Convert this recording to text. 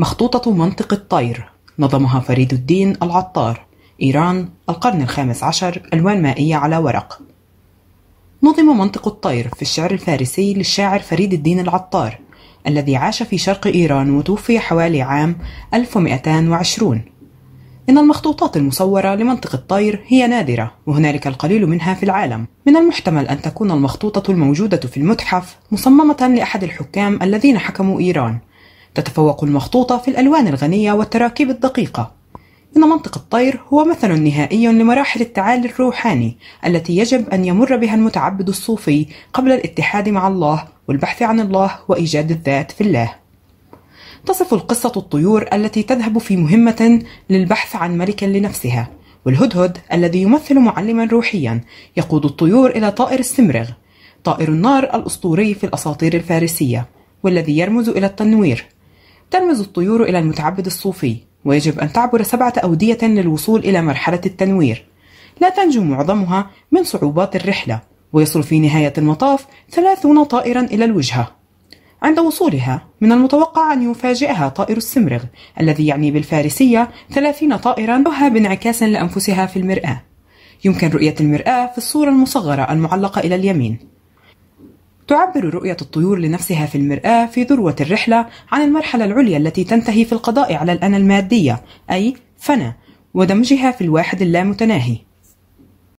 مخطوطة منطق الطير نظمها فريد الدين العطار إيران القرن الخامس عشر ألوان مائية على ورق نظم منطق الطير في الشعر الفارسي للشاعر فريد الدين العطار الذي عاش في شرق إيران وتوفي حوالي عام 1220 إن المخطوطات المصورة لمنطق الطير هي نادرة وهنالك القليل منها في العالم من المحتمل أن تكون المخطوطة الموجودة في المتحف مصممة لأحد الحكام الذين حكموا إيران تتفوق المخطوطة في الألوان الغنية والتراكيب الدقيقة إن منطق الطير هو مثل نهائي لمراحل التعالي الروحاني التي يجب أن يمر بها المتعبد الصوفي قبل الاتحاد مع الله والبحث عن الله وإيجاد الذات في الله. تصف القصة الطيور التي تذهب في مهمة للبحث عن ملك لنفسها، والهدهد الذي يمثل معلما روحيا يقود الطيور إلى طائر السمرغ، طائر النار الأسطوري في الأساطير الفارسية، والذي يرمز إلى التنوير، ترمز الطيور إلى المتعبد الصوفي ويجب أن تعبر سبعة أودية للوصول إلى مرحلة التنوير لا تنجو معظمها من صعوبات الرحلة ويصل في نهاية المطاف ثلاثون طائرا إلى الوجهة عند وصولها من المتوقع أن يفاجئها طائر السمرغ الذي يعني بالفارسية ثلاثين طائرا رؤها بانعكاس لأنفسها في المرآة يمكن رؤية المرآة في الصورة المصغرة المعلقة إلى اليمين تعبر رؤية الطيور لنفسها في المرآة في ذروة الرحلة عن المرحلة العليا التي تنتهي في القضاء على الأنا المادية أي فنا ودمجها في الواحد اللامتناهي